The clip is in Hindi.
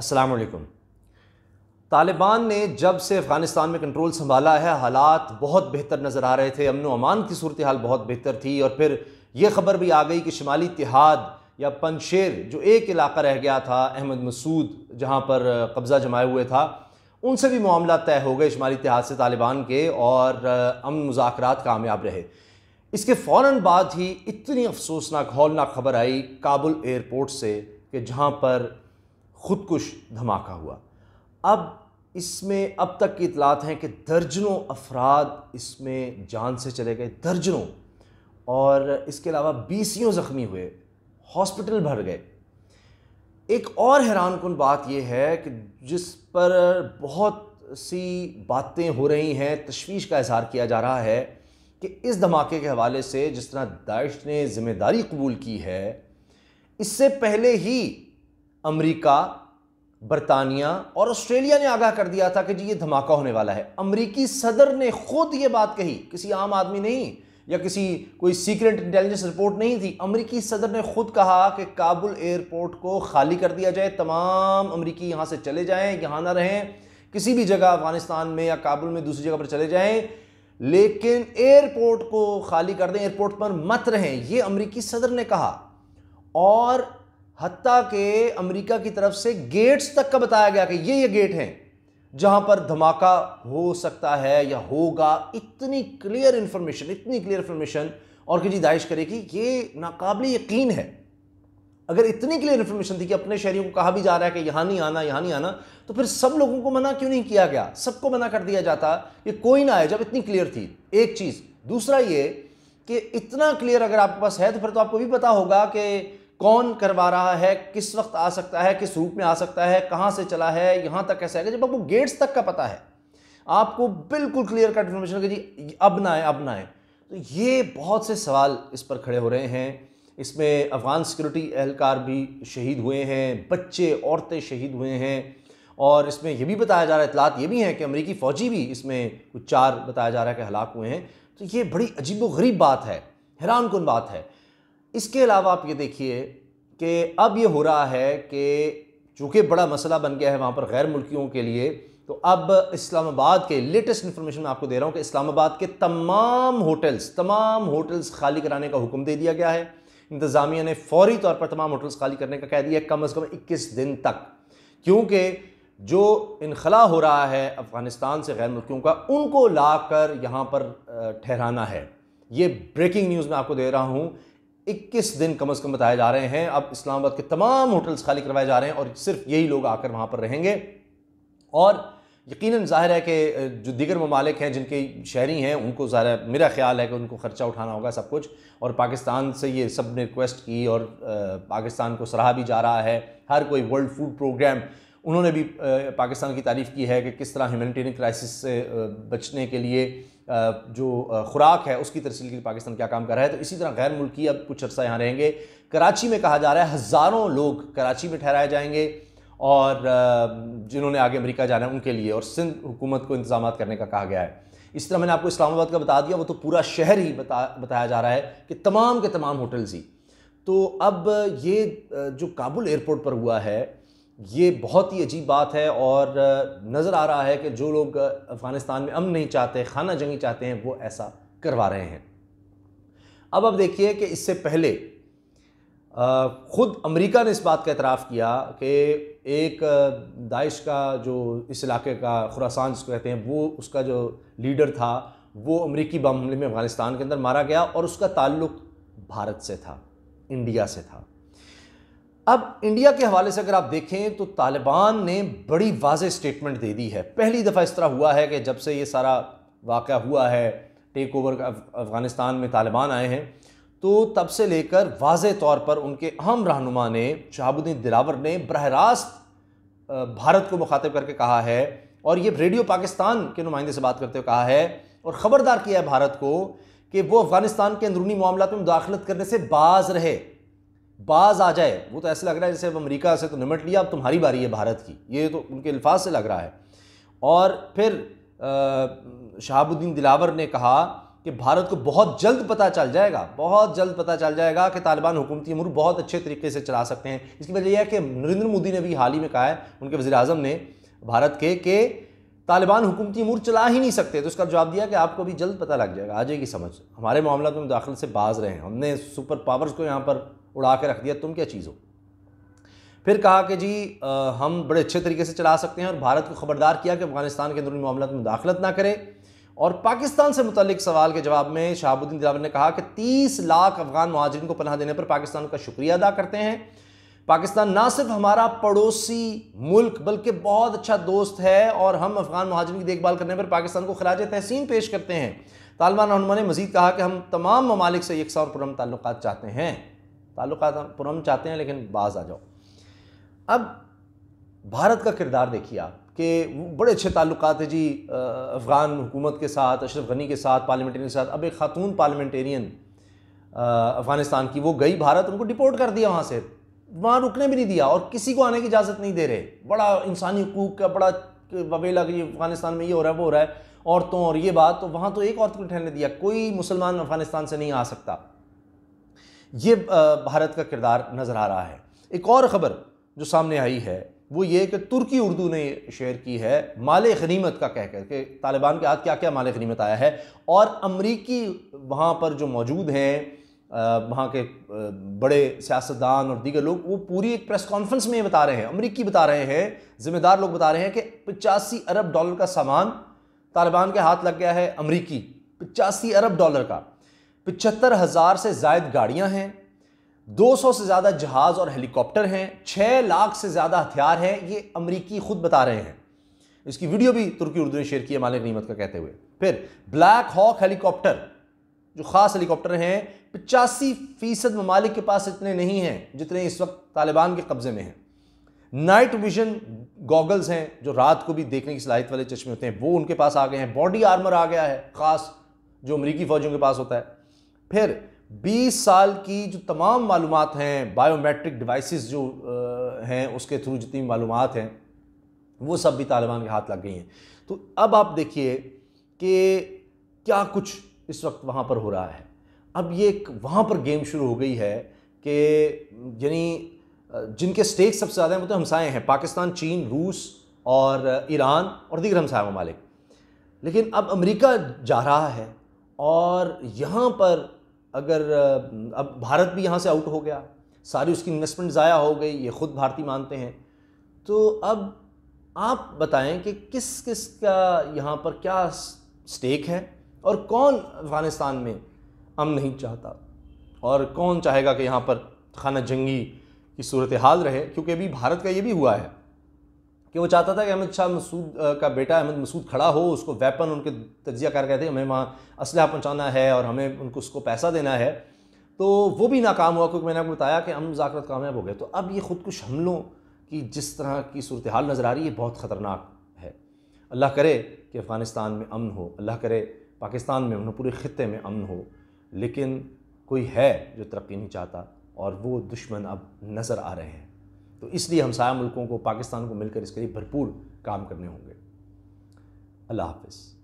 असलम तालिबान ने जब से अफ़गानिस्तान में कंट्रोल संभाला है हालात बहुत बेहतर नज़र आ रहे थे अमन अमान की सूरत हाल बहुत बेहतर थी और फिर ये खबर भी आ गई कि शुमाली तिहाद या पनशेर जो एक इलाका रह गया था अहमद मसूद जहाँ पर कब्ज़ा जमाए हुए था उनसे भी मामला तय हो गए शुमाली तिहाद से तालिबान के और अमन मुजाकर कामयाब रहे इसके फ़ौर बाद ही इतनी अफसोसनाक हौलनाक खबर आई काबुल एयरपोर्ट से कि जहाँ पर खुदकुश धमाका हुआ अब इसमें अब तक की इतलात हैं कि दर्जनों अफराद इसमें जान से चले गए दर्जनों और इसके अलावा बीसियों ज़ख्मी हुए हॉस्पिटल भर गए एक और हैरान कन बात यह है कि जिस पर बहुत सी बातें हो रही हैं तशवीश का इजहार किया जा रहा है कि इस धमाके के हवाले से जिस तरह दाइश ने ज़िम्मेदारी कबूल की है इससे पहले ही अमरीका बरतानिया और ऑस्ट्रेलिया ने आगाह कर दिया था कि जी ये धमाका होने वाला है अमरीकी सदर ने खुद ये बात कही किसी आम आदमी नहीं या किसी कोई सीक्रेट इंटेलिजेंस रिपोर्ट नहीं थी अमरीकी सदर ने खुद कहा कि काबुल एयरपोर्ट को खाली कर दिया जाए तमाम अमरीकी यहाँ से चले जाएँ यहाँ ना रहें किसी भी जगह अफगानिस्तान में या काबुल में दूसरी जगह पर चले जाएँ लेकिन एयरपोर्ट को खाली कर दें एयरपोर्ट पर मत रहें ये अमरीकी सदर ने कहा और हती के अमेरिका की तरफ से गेट्स तक का बताया गया कि ये ये गेट हैं जहां पर धमाका हो सकता है या होगा इतनी क्लियर इन्फॉर्मेशन इतनी क्लियर इन्फॉर्मेशन और किसी जी दाइश करे कि ये नाकाबिल यकीन है अगर इतनी क्लियर इन्फॉर्मेशन थी कि अपने शहरियों को कहा भी जा रहा है कि यहाँ नहीं आना यहाँ नहीं आना तो फिर सब लोगों को मना क्यों नहीं किया गया सबको मना कर दिया जाता कि कोई ना आए जब इतनी क्लियर थी एक चीज़ दूसरा ये कि इतना क्लियर अगर आपके पास है तो फिर तो आपको भी पता होगा कि कौन करवा रहा है किस वक्त आ सकता है किस रूप में आ सकता है कहाँ से चला है यहाँ तक कैसे आएगा जब आपको गेट्स तक का पता है आपको बिल्कुल क्लियर कट इन्फॉर्मेशन जी अब ना आए अब ना आए तो ये बहुत से सवाल इस पर खड़े हो रहे हैं इसमें अफ़गान सिक्योरिटी एहलकार भी शहीद हुए हैं बच्चे औरतें शहीद हुए हैं और इसमें यह भी बताया जा रहा है इतलात ये भी हैं कि अमरीकी फ़ौजी भी इसमें कुछ चार बताया जा रहा है कि हलाक हुए हैं तो ये बड़ी अजीब गरीब बात है हैरान कन बात है इसके अलावा आप ये देखिए कि अब ये हो रहा है कि चूँकि बड़ा मसला बन गया है वहाँ पर गैर मुल्कियों के लिए तो अब इस्लामाबाद के लेटेस्ट इन्फॉर्मेशन मैं आपको दे रहा हूँ कि इस्लामाबाद के तमाम होटल्स तमाम होटल्स खाली कराने का हुक्म दे दिया गया है इंतज़ामिया ने फौरी तौर पर तमाम होटल्स खाली करने का कह दिया कम अज़ कम इक्कीस दिन तक क्योंकि जो इनखला हो रहा है अफ़गानिस्तान से गैर मुल्कियों का उनको ला कर यहाँ पर ठहराना है ये ब्रेकिंग न्यूज़ मैं आपको दे रहा हूँ 21 दिन कम अज़ कम बताए जा रहे हैं अब इस्लामाबाद के तमाम होटल्स खाली करवाए जा रहे हैं और सिर्फ यही लोग आकर वहाँ पर रहेंगे और यकीन ज़ाहिर है कि जो दीगर ममालिक हैं जिनके शहरी हैं उनको ज़्यादा मेरा ख्याल है कि उनको ख़र्चा उठाना होगा सब कुछ और पाकिस्तान से ये सब ने रिक्वेस्ट की और पाकिस्तान को सराहा भी जा रहा है हर कोई वर्ल्ड फूड प्रोग्राम उन्होंने भी पाकिस्तान की तारीफ़ की है कि किस तरह ह्यूमनिटेरियन क्राइसिस से बचने के लिए जो खुराक है उसकी तरसील के लिए पाकिस्तान क्या काम कर रहा है तो इसी तरह गैर मुल्की अब कुछ अर्सा यहाँ रहेंगे कराची में कहा जा रहा है हज़ारों लोग कराची में ठहराए जाएंगे और जिन्होंने आगे अमेरिका जाना है उनके लिए और सिंध हुकूमत को इंतजाम करने का कहा गया है इस तरह मैंने आपको इस्लामाबाद का बता दिया वो तो पूरा शहर ही बता बताया जा रहा है कि तमाम के तमाम होटल्स ही तो अब ये जो काबुल एयरपोर्ट पर हुआ है ये बहुत ही अजीब बात है और नज़र आ रहा है कि जो लोग अफ़गानिस्तान में अमन नहीं चाहते खाना जंगी चाहते हैं वो ऐसा करवा रहे हैं अब अब देखिए कि इससे पहले ख़ुद अमेरिका ने इस बात का एतराफ़ किया कि एक दाइश का जो इस इलाके का खुरासान जिसको कहते हैं वो उसका जो लीडर था वो अमरीकी बम हमले में अफ़गानिस्तान के अंदर मारा गया और उसका ताल्लुक़ भारत से था इंडिया से था अब इंडिया के हवाले से अगर आप देखें तो तालिबान ने बड़ी वाज स्टेटमेंट दे दी है पहली दफ़ा इस तरह हुआ है कि जब से ये सारा वाक़ हुआ है टेक ओवर अफ़गानिस्तान में तालिबान आए हैं तो तब से लेकर वाज तौर पर उनके अहम रहनुमा ने शहाबुद्दीन दिलावर ने बरह रास्त भारत को मुखातिब करके कहा है और ये रेडियो पाकिस्तान के नुमाइंदे से बात करते हुए कहा है और ख़बरदार किया है भारत को कि वो अफ़गानिस्तान के अंदरूनी मामला में मुदाखलत करने से बाज रहे बाज आ जाए वो तो ऐसे लग रहा है जैसे अब अमेरिका से तो निमट लिया अब तुम्हारी बारी है भारत की ये तो उनके अल्फाज से लग रहा है और फिर शहाबुद्दीन दिलावर ने कहा कि भारत को बहुत जल्द पता चल जाएगा बहुत जल्द पता चल जाएगा कि तालिबान हुकूमती अमूर बहुत अच्छे तरीके से चला सकते हैं इसकी वजह यह है कि नरेंद्र मोदी ने भी हाल ही में कहा है उनके वजी अजम ने भारत के कि तालिबान हुकूमती अमूर चला ही नहीं सकते तो उसका जवाब दिया कि आपको भी जल्द पता लग जाएगा आ जाएगी समझ हमारे मामला में तो दाखिल से बाज रहे हैं हमने सुपर पावर्स को यहाँ पर उड़ा के रख दिया तुम क्या चीज़ हो फिर कहा कि जी आ, हम बड़े अच्छे तरीके से चला सकते हैं और भारत को खबरदार किया कि अफगानिस्तान के अंदरूनी मामला में मुदाखलत ना करें और पाकिस्तान से मुतलिक सवाल के जवाब में शहाबुद्दीन दिलावर ने कहा कि 30 लाख अफगान महाजरीन को पनाह देने पर पाकिस्तान का शुक्रिया अदा करते हैं पाकिस्तान ना सिर्फ हमारा पड़ोसी मुल्क बल्कि बहुत अच्छा दोस्त है और हम अफगान महाजरीन की देखभाल करने पर पाकिस्तान को खराज तहसीन पेश करते हैं तालिबान रहनुमा ने मजीद कहा कि हम तमाम ममालिक से यकसा और पुरम ताल्लुक चाहते हैं ताल्लुक पुरम चाहते हैं लेकिन बाज आ जाओ अब भारत का किरदार देखिए आप कि बड़े अच्छे ताल्लुक है जी अफ़गान हुकूमत के साथ अशरफ गनी के साथ पार्लियामेंटेरियन के साथ अब एक ख़ातून पार्लियामेंटेरियन अफ़गानिस्तान की वो गई भारत उनको डिपोर्ट कर दिया वहाँ से वहाँ रुकने भी नहीं दिया और किसी को आने की इजाज़त नहीं दे रहे बड़ा इंसानी हकूक का बड़ा वबेला कि अफ़गानिस्तान में ये हो रहा है वो हो रहा है औरतों और ये बात तो वहाँ तो एक औरत को ठहरने दिया कोई मुसलमान अफ़गानिस्तान से नहीं आ सकता ये भारत का किरदार नज़र आ रहा है एक और ख़बर जो सामने आई है वो ये कि तुर्की उर्दू ने शेयर की है माल गनीमत का कह कर के तालिबान के हाथ क्या क्या माल गनीमत आया है और अमरीकी वहाँ पर जो मौजूद हैं वहाँ के बड़े सियासतदान और दीगर लोग वो पूरी एक प्रेस कॉन्फ्रेंस में बता रहे हैं अमरीकी बता रहे हैं ज़िम्मेदार लोग बता रहे हैं कि पचासी अरब डॉलर का सामान तालिबान के हाथ लग गया है अमरीकी पचासी अरब डॉलर का पिचहत्तर हज़ार से जायद गाड़ियाँ हैं 200 से ज़्यादा जहाज़ और हेलीकॉप्टर हैं 6 लाख से ज़्यादा हथियार हैं ये अमरीकी खुद बता रहे हैं इसकी वीडियो भी तुर्की उर्दू ने शेयर की है मालिक नीमत का कहते हुए फिर ब्लैक हॉक हेलीकॉप्टर जो ख़ास हेलीकॉप्टर हैं पचासी फ़ीसद ममालिक के पास इतने नहीं हैं जितने इस वक्त तालिबान के कब्ज़े में हैं नाइट विजन गॉगल्स हैं जो रात को भी देखने की सलाहित वाले चश्मे होते हैं वो उनके पास आ गए हैं बॉडी आर्मर आ गया है ख़ास जो अमरीकी फ़ौजों के पास होता है फिर 20 साल की जो तमाम मालूम हैं बायोमेट्रिक डिवाइसेस जो हैं उसके थ्रू जितनी मालूम हैं वो सब भी तालिबान के हाथ लग गई हैं तो अब आप देखिए कि क्या कुछ इस वक्त वहाँ पर हो रहा है अब ये एक वहाँ पर गेम शुरू हो गई है कि यानी जिनके स्टेक सबसे ज़्यादा हैं वो तो हमसाए हैं पाकिस्तान चीन रूस और ईरान और दीगर हमसाया ममालिक लेकिन अब अमेरिका जा रहा है और यहाँ पर अगर अब भारत भी यहाँ से आउट हो गया सारी उसकी इन्वेस्टमेंट ज़ाया हो गई ये खुद भारतीय मानते हैं तो अब आप बताएं कि किस किस का यहाँ पर क्या स्टेक है और कौन अफ़गानिस्तान में अम नहीं चाहता और कौन चाहेगा कि यहाँ पर खाना जंगी की सूरत हाल रहे क्योंकि अभी भारत का ये भी हुआ है कि वो चाहता था कि अहमद शाह मसूद का बेटा अहमद मसूद खड़ा हो उसको वेपन उनके तजिया कर कहते थे हमें वहाँ असलह पहुँचाना है और हमें उनको उसको पैसा देना है तो वो भी नाकाम हुआ क्योंकि मैंने आपको बताया कि हम जाकरत कामयाब हो गए तो अब ये खुदकुश हमलों की जिस तरह की सूरत हाल नज़र आ रही है बहुत ख़तरनाक है अल्लाह करे कि अफ़गानिस्तान में अमन हो अल्लाह करे पाकिस्तान में अमन पूरे ख़त्े में अमन हो लेकिन कोई है जो तरक्की नहीं चाहता और वो दुश्मन अब नज़र आ रहे हैं तो इसलिए हम सारे मुल्कों को पाकिस्तान को मिलकर इसके लिए भरपूर काम करने होंगे अल्लाह हाफिज़